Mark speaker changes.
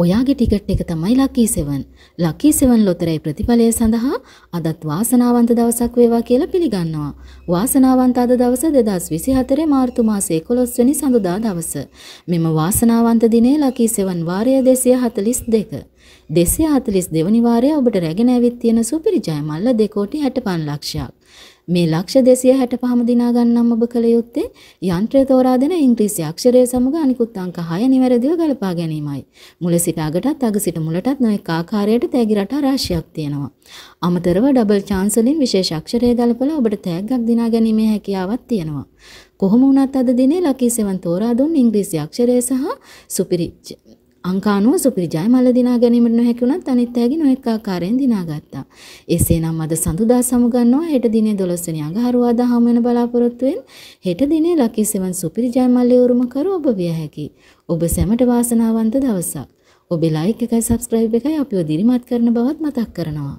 Speaker 1: ඔයාගේ ටිකට් එක තමයි ලකී සෙවන්. ලකී සෙවන් ලොතරැයි ප්‍රතිඵලය සඳහා අදත් වාසනාවන්ත දවසක් වේවා කියලා පිළිගන්නවා. වාසනාවන්ත අද දවස 2024 මාර්තු මාසයේ 11 වෙනි සඳුදා දවස. මෙම වාසනාවන්ත දිනේ ලකී සෙවන් වාරය 242. 242 වෙනි වාරය ඔබට රැගෙන ඇවිත් තියෙන සුපිරි ජයමල්ල 2 කෝටි 65 ලක්ෂයක්. මේ ලක්ෂ 265ම දිනා ගන්නම් ඔබ කළ යුත්තේ යන්ත්‍රය තෝරා දෙන ඉංග්‍රීසි අක්ෂරය සමග අනිකුත් අංක 6 නිවැරදිව ගලපා ගැනීමයි. මුල සිට අගටත් අග සිට මුලටත් නොඑක ආකාරයට තෑගි රටා රාශියක් තියෙනවා. අමතරව ඩබල් චාන්ස් වලින් විශේෂ අක්ෂරය ගලපලා ඔබට තෑග්ගක් දිනා ගැනීමේ හැකියාවක් තියෙනවා. කොහොම වුණත් අද දිනේ ලකී සෙවන් තෝරා දුන් ඉංග්‍රීසි අක්ෂරය සහ සුපිරි අංකානුව සුපිරිජාය මල්ල දිනා ගැනීමට නොහැකිවුණත් අනිත් අයගේ නොඑක ආකාරයෙන් දිනාගත්තා. එසේනම් අද සඳුදා සමුගන්නවා හෙට දිනේ 12 වෙනි අඟහරුවාදා හමු වෙන බලාපොරොත්තුෙන් හෙට දිනේ ලකී සෙවන් සුපිරිජාය මල්ලේ උරුමකරු ඔබ විය හැකියි. ඔබ සැමට වාසනාවන්ත දවසක්. ඔබේ ලයික් එකයි සබස්ක්‍රයිබ් එකයි අපිව දිරිමත් කරන බවත් මතක් කරනවා.